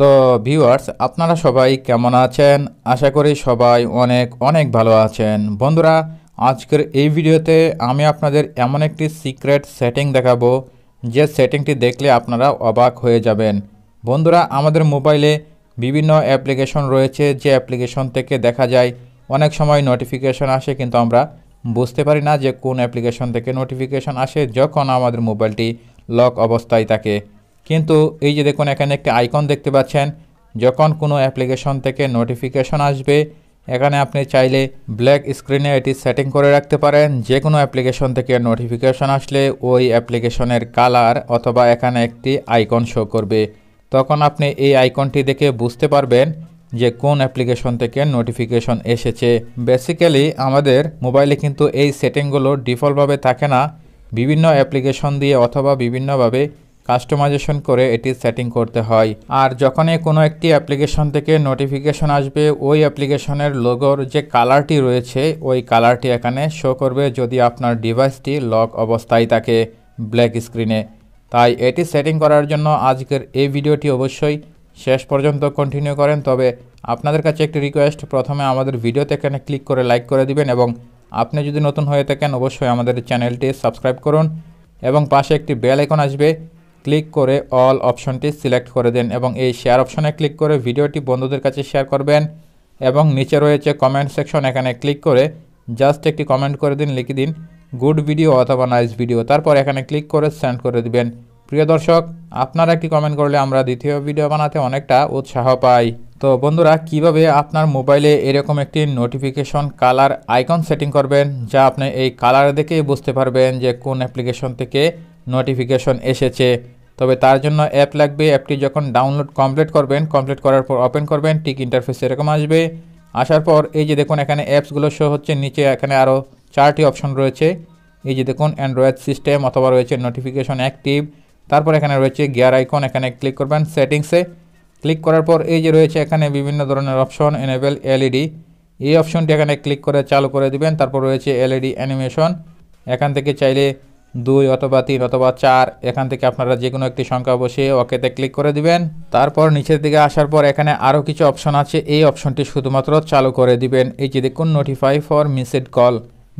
তো ভিউয়ার্স আপনারা সবাই কেমন আছেন আশা করি সবাই অনেক অনেক ভালো আছেন বন্ধুরা আজকের এই ভিডিওতে আমি আপনাদের এমন একটি সিক্রেট সেটিং দেখাবো যে সেটিংটি দেখলে আপনারা অবাক হয়ে যাবেন বন্ধুরা আমাদের মোবাইলে বিভিন্ন অ্যাপ্লিকেশন রয়েছে যে অ্যাপ্লিকেশন থেকে দেখা যায় অনেক সময় নোটিফিকেশন আসে কিন্তু আমরা বুঝতে পারি না যে কোন অ্যাপ্লিকেশন থেকে নোটিফিকেশন আসে যখন আমাদের মোবাইলটি লক অবস্থায় থাকে কিন্তু এই যে দেখুন এখানে একটি আইকন দেখতে পাচ্ছেন যখন কোনো অ্যাপ্লিকেশন থেকে নোটিফিকেশন আসবে এখানে আপনি চাইলে ব্ল্যাক স্ক্রিনে এটি সেটিং করে রাখতে পারেন যে কোনো অ্যাপ্লিকেশন থেকে নোটিফিকেশন আসলে ওই অ্যাপ্লিকেশনের কালার অথবা এখানে একটি আইকন শো করবে তখন আপনি এই আইকনটি দেখে বুঝতে পারবেন যে কোন অ্যাপ্লিকেশন থেকে নোটিফিকেশন এসেছে বেসিক্যালি আমাদের মোবাইলে কিন্তু এই সেটিংগুলো ডিফল্টভাবে থাকে না বিভিন্ন অ্যাপ্লিকেশন দিয়ে অথবা বিভিন্নভাবে কাস্টমাইজেশন করে এটি সেটিং করতে হয় আর যখনই কোনো একটি অ্যাপ্লিকেশন থেকে নোটিফিকেশন আসবে ওই অ্যাপ্লিকেশনের লোগোর যে কালারটি রয়েছে ওই কালারটি এখানে শো করবে যদি আপনার ডিভাইসটি লক অবস্থায় থাকে ব্ল্যাক স্ক্রিনে তাই এটি সেটিং করার জন্য আজকের এই ভিডিওটি অবশ্যই শেষ পর্যন্ত কন্টিনিউ করেন তবে আপনাদের কাছে একটি রিকোয়েস্ট প্রথমে আমাদের ভিডিওতে এখানে ক্লিক করে লাইক করে দিবেন এবং আপনি যদি নতুন হয়ে থাকেন অবশ্যই আমাদের চ্যানেলটি সাবস্ক্রাইব করুন এবং পাশে একটি বেল আইকন আসবে ক্লিক করে অল অপশনটি সিলেক্ট করে দেন এবং এই শেয়ার অপশনে ক্লিক করে ভিডিওটি বন্ধুদের কাছে শেয়ার করবেন এবং নিচে রয়েছে কমেন্ট সেকশন এখানে ক্লিক করে জাস্ট একটি কমেন্ট করে দিন লিখে দিন গুড ভিডিও অথবা নাইস ভিডিও তারপর এখানে ক্লিক করে সেন্ড করে দিবেন প্রিয় দর্শক আপনারা একটি কমেন্ট করলে আমরা দ্বিতীয় ভিডিও বানাতে অনেকটা উৎসাহ পাই তো বন্ধুরা কিভাবে আপনার মোবাইলে এরকম একটি নোটিফিকেশন কালার আইকন সেটিং করবেন যা আপনি এই কালার দেখেই বুঝতে পারবেন যে কোন অ্যাপ্লিকেশন থেকে নোটিফিকেশন এসেছে তবে তার জন্য অ্যাপ লাগবে অ্যাপটি যখন ডাউনলোড কমপ্লিট করবেন কমপ্লিট করার পর ওপেন করবেন টিক ইন্টারফেস এরকম আসবে আসার পর এই যে দেখুন এখানে অ্যাপসগুলো শো হচ্ছে নিচে এখানে আরও চারটি অপশন রয়েছে এই যে দেখুন অ্যান্ড্রয়েড সিস্টেম অথবা রয়েছে নোটিফিকেশন অ্যাক্টিভ তারপর এখানে রয়েছে গিয়ার আইকন এখানে ক্লিক করবেন সেটিংসে ক্লিক করার পর এই যে রয়েছে এখানে বিভিন্ন ধরনের অপশন এনেবেল এলইডি এই অপশনটি এখানে ক্লিক করে চালু করে দিবেন তারপর রয়েছে এলইডি অ্যানিমেশন e এখান থেকে চাইলে দুই অথবা তিন অথবা চার এখান থেকে আপনারা যে কোনো একটি সংখ্যা বসিয়ে ওকেতে ক্লিক করে দিবেন তারপর নিচের দিকে আসার পর এখানে আরও কিছু অপশন আছে এই অপশনটি শুধুমাত্র চালু করে দিবেন এই যে দেখুন নোটিফাই ফর মিসেড কল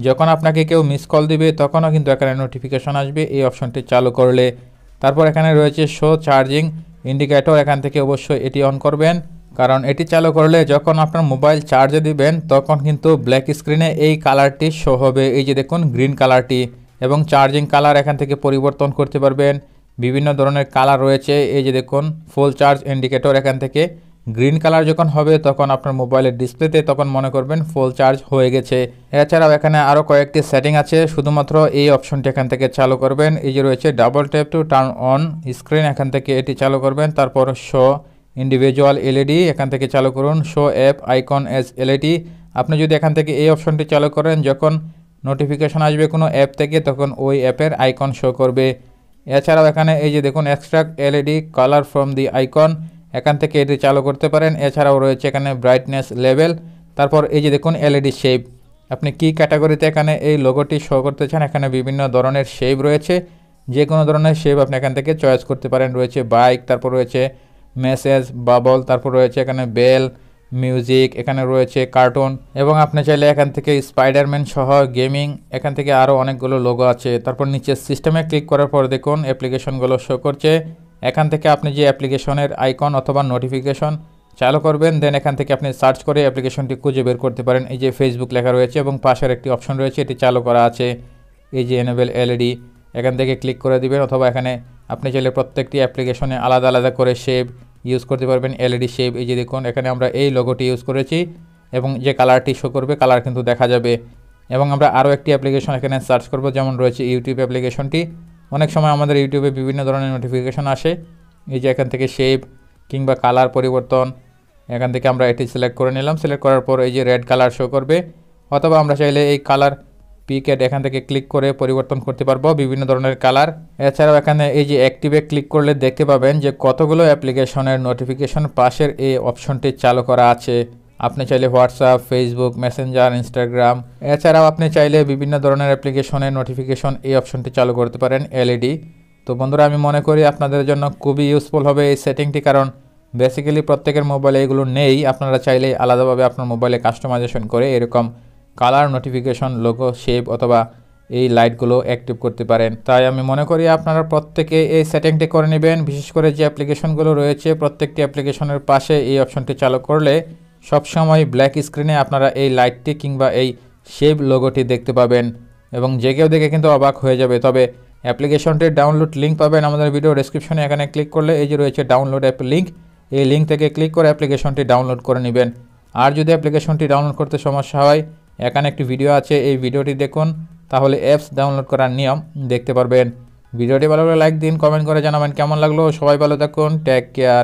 যখন আপনাকে কেউ মিস কল দিবে তখনও কিন্তু এখানে নোটিফিকেশন আসবে এই অপশনটি চালু করলে তারপর এখানে রয়েছে শো চার্জিং ইন্ডিকেটর এখান থেকে অবশ্যই এটি অন করবেন কারণ এটি চালু করলে যখন আপনার মোবাইল চার্জে দিবেন তখন কিন্তু ব্ল্যাক স্ক্রিনে এই কালারটি শো হবে এই যে দেখুন গ্রিন কালারটি এবং চার্জিং কালার এখান থেকে পরিবর্তন করতে পারবেন বিভিন্ন ধরনের কালার রয়েছে এই যে দেখুন ফুল চার্জ ইন্ডিকেটর এখান থেকে গ্রিন কালার যখন হবে তখন আপনার মোবাইলের ডিসপ্লেতে তখন মনে করবেন ফুল চার্জ হয়ে গেছে এছাড়াও এখানে আরও কয়েকটি সেটিং আছে শুধুমাত্র এই অপশনটি এখান থেকে চালু করবেন এই যে রয়েছে double tap to turn on screen এখান থেকে এটি চালু করবেন তারপর শো ইন্ডিভিজুয়াল এলইডি এখান থেকে চালু করুন show app icon as LED আপনি যদি এখান থেকে এই অপশনটি চালু করেন যখন নোটিফিকেশান আসবে কোনো অ্যাপ থেকে তখন ওই অ্যাপের আইকন শো করবে এছাড়াও এখানে এই যে দেখুন extract LED colour from the icon এখান থেকে এটি চালু করতে পারেন এছাড়াও রয়েছে এখানে ব্রাইটনেস লেভেল তারপর এই যে দেখুন এলইডি শেপ e আপনি কি ক্যাটাগরিতে এখানে এই লোগোটি শো করতে চান এখানে বিভিন্ন ধরনের শেপ রয়েছে যে কোনো ধরনের শেপ আপনি এখান থেকে চয়েস করতে পারেন রয়েছে বাইক তারপর রয়েছে মেসেজ বাবল তারপর রয়েছে এখানে বেল মিউজিক এখানে রয়েছে কার্টুন এবং আপনি চাইলে এখান থেকে স্পাইডারম্যান সহ গেমিং এখান থেকে আরও অনেকগুলো লোগো আছে তারপর নিচে সিস্টেমে ক্লিক করার পর দেখুন অ্যাপ্লিকেশনগুলো শো করছে এখান থেকে আপনি যে অ্যাপ্লিকেশনের আইকন অথবা নোটিফিকেশন চালু করবেন দেন এখান থেকে আপনি সার্চ করে অ্যাপ্লিকেশনটি খুঁজে বের করতে পারেন এই যে ফেসবুক লেখা রয়েছে এবং পাশের একটি অপশন রয়েছে এটি চালু করা আছে এই যে এনেবেল এলইডি e এখান থেকে ক্লিক করে দিবেন অথবা এখানে আপনি চাইলে প্রত্যেকটি অ্যাপ্লিকেশনে আলাদা আলাদা করে সেভ ইউজ করতে পারবেন এলইডি শেপ এই যে দেখুন এখানে আমরা এই লোগোটি ইউজ করেছি এবং যে কালারটি শো করবে কালার কিন্তু দেখা যাবে এবং আমরা আরও একটি অ্যাপ্লিকেশন এখানে সার্চ করব যেমন রয়েছে ইউটিউব অ্যাপ্লিকেশনটি অনেক সময় আমাদের ইউটিউবে বিভিন্ন ধরনের নোটিফিকেশন আসে এই যে এখান থেকে শেপ কিংবা কালার পরিবর্তন এখান থেকে আমরা এটি সিলেক্ট করে নিলাম সিলেক্ট করার পর এই যে রেড কালার শো করবে অথবা আমরা চাইলে এই কালার পিকেট এখান থেকে ক্লিক করে পরিবর্তন করতে পারবো বিভিন্ন ধরনের কালার এছাড়াও এখানে এই যে অ্যাক্টিভে ক্লিক করলে দেখতে পাবেন যে কতগুলো অ্যাপ্লিকেশনের নোটিফিকেশন পাশের এই অপশনটি চালু করা আছে আপনি চাইলে হোয়াটসঅ্যাপ ফেসবুক মেসেঞ্জার ইনস্টাগ্রাম এছাড়াও আপনি চাইলে বিভিন্ন ধরনের অ্যাপ্লিকেশনের নোটিফিকেশন এই অপশনটি চালু করতে পারেন এলইডি e তো বন্ধুরা আমি মনে করি আপনাদের জন্য খুবই ইউজফুল হবে এই সেটিংটি কারণ বেসিক্যালি প্রত্যেকের মোবাইলে এগুলো নেই আপনারা চাইলে আলাদাভাবে আপনার মোবাইলে কাস্টমাইজেশন করে এরকম কালার নোটিফিকেশন লোগো শেপ অথবা এই লাইটগুলো অ্যাক্টিভ করতে পারেন তাই আমি মনে করি আপনারা প্রত্যেকে এই সেটিংটি করে নেবেন বিশেষ করে যে অ্যাপ্লিকেশনগুলো রয়েছে প্রত্যেকটি অ্যাপ্লিকেশনের পাশে এই অপশনটি চালু করলে সবসময় ব্ল্যাক স্ক্রিনে আপনারা এই লাইটটি কিংবা এই শেপ লোগোটি দেখতে পাবেন এবং যে কেউ দেখে কিন্তু অবাক হয়ে যাবে তবে অ্যাপ্লিকেশনটির ডাউনলোড লিঙ্ক পাবেন আমাদের ভিডিও ডিসক্রিপশনে এখানে ক্লিক করলে এই যে রয়েছে ডাউনলোড অ্যাপ লিঙ্ক এই লিঙ্ক থেকে ক্লিক করে অ্যাপ্লিকেশনটি ডাউনলোড করে নেবেন আর যদি অ্যাপ্লিকেশনটি ডাউনলোড করতে সমস্যা হয় এখানে একটি ভিডিও আছে এই ভিডিওটি দেখুন তাহলে অ্যাপস ডাউনলোড করার নিয়ম দেখতে পারবেন ভিডিওটি ভালো লাগলে লাইক দিন কমেন্ট করে জানাবেন কেমন লাগলো সবাই ভালো থাকুন টেক কেয়ার